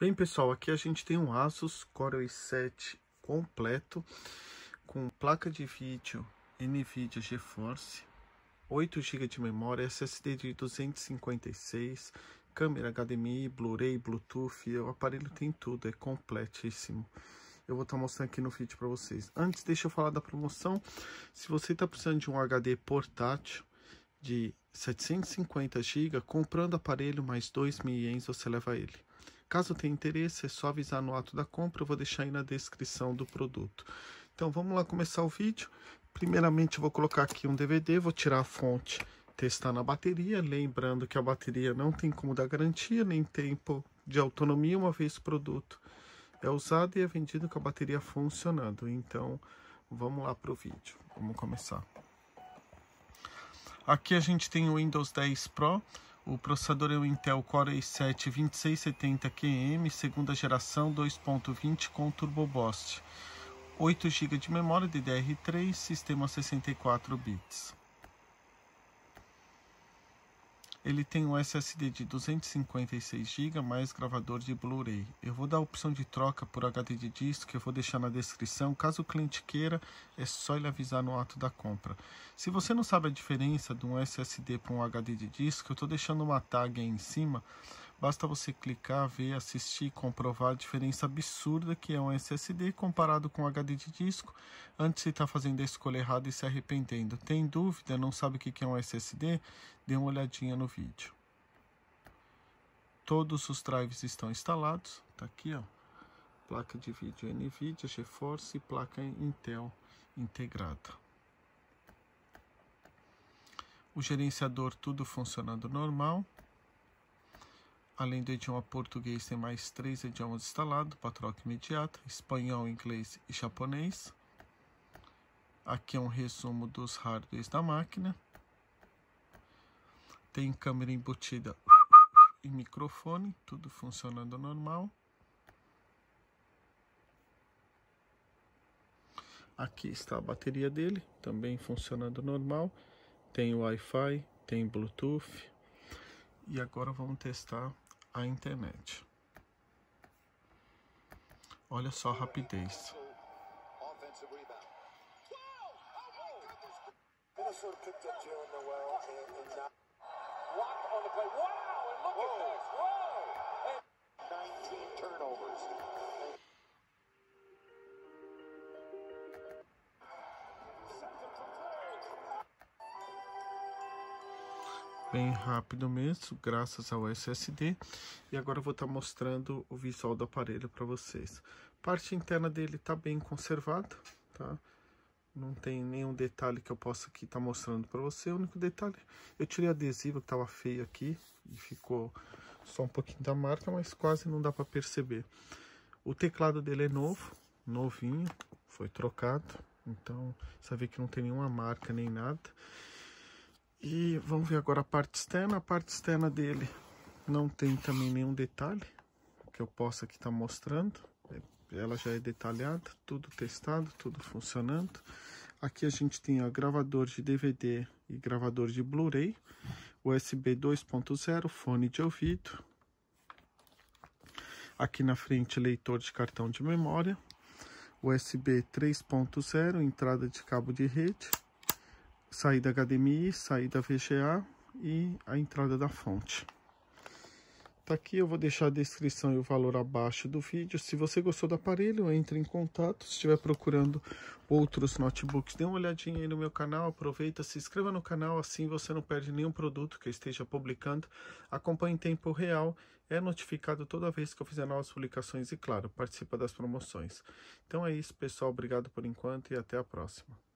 Bem, pessoal, aqui a gente tem um Asus Core i7 completo com placa de vídeo NVIDIA GeForce, 8 GB de memória, SSD de 256, câmera HDMI, Blu-ray, Bluetooth, o aparelho tem tudo, é completíssimo. Eu vou estar tá mostrando aqui no vídeo para vocês. Antes, deixa eu falar da promoção. Se você está precisando de um HD portátil, de 750 GB, comprando o aparelho mais 2 mil ienes você leva ele. Caso tenha interesse, é só avisar no ato da compra, eu vou deixar aí na descrição do produto. Então vamos lá começar o vídeo. Primeiramente eu vou colocar aqui um DVD, vou tirar a fonte, testar na bateria, lembrando que a bateria não tem como dar garantia, nem tempo de autonomia, uma vez o produto é usado e é vendido com a bateria funcionando. Então, vamos lá para o vídeo. Vamos começar. Aqui a gente tem o Windows 10 Pro. O processador é o Intel Core i7-2670QM, segunda geração 2.20 com Turbo Boost. 8 GB de memória DDR3, sistema 64 bits. Ele tem um SSD de 256 GB mais gravador de Blu-ray. Eu vou dar a opção de troca por HD de disco que eu vou deixar na descrição. Caso o cliente queira, é só ele avisar no ato da compra. Se você não sabe a diferença de um SSD para um HD de disco, eu estou deixando uma tag aí em cima Basta você clicar, ver, assistir, comprovar a diferença absurda que é um SSD comparado com um HD de disco antes de estar tá fazendo a escolha errada e se arrependendo. Tem dúvida, não sabe o que é um SSD? Dê uma olhadinha no vídeo. Todos os drives estão instalados, tá aqui ó, placa de vídeo NVIDIA, GeForce e placa Intel integrada. O gerenciador tudo funcionando normal. Além do idioma português, tem mais três idiomas instalados, patroca imediata, espanhol, inglês e japonês. Aqui é um resumo dos hardwares da máquina. Tem câmera embutida e microfone, tudo funcionando normal. Aqui está a bateria dele, também funcionando normal. Tem Wi-Fi, tem Bluetooth. E agora vamos testar à internet. Olha só a rapidez. Minnesota picked up Jalen Noel and, and not. on the play. Wow! And look at this. bem rápido mesmo, graças ao SSD. E agora eu vou estar tá mostrando o visual do aparelho para vocês. Parte interna dele está bem conservada, tá? Não tem nenhum detalhe que eu possa aqui estar tá mostrando para você. O único detalhe, eu tirei adesivo que estava feio aqui e ficou só um pouquinho da marca, mas quase não dá para perceber. O teclado dele é novo, novinho, foi trocado. Então, você vê que não tem nenhuma marca nem nada. E vamos ver agora a parte externa. A parte externa dele não tem também nenhum detalhe que eu possa aqui estar tá mostrando. É, ela já é detalhada, tudo testado, tudo funcionando. Aqui a gente tem ó, gravador de DVD e gravador de Blu-ray, USB 2.0, fone de ouvido. Aqui na frente, leitor de cartão de memória, USB 3.0, entrada de cabo de rede saída HDMI, saída VGA e a entrada da fonte. Tá aqui, eu vou deixar a descrição e o valor abaixo do vídeo. Se você gostou do aparelho, entre em contato. Se estiver procurando outros notebooks, dê uma olhadinha aí no meu canal. Aproveita, se inscreva no canal, assim você não perde nenhum produto que eu esteja publicando. Acompanhe em tempo real. É notificado toda vez que eu fizer novas publicações e, claro, participa das promoções. Então é isso, pessoal. Obrigado por enquanto e até a próxima.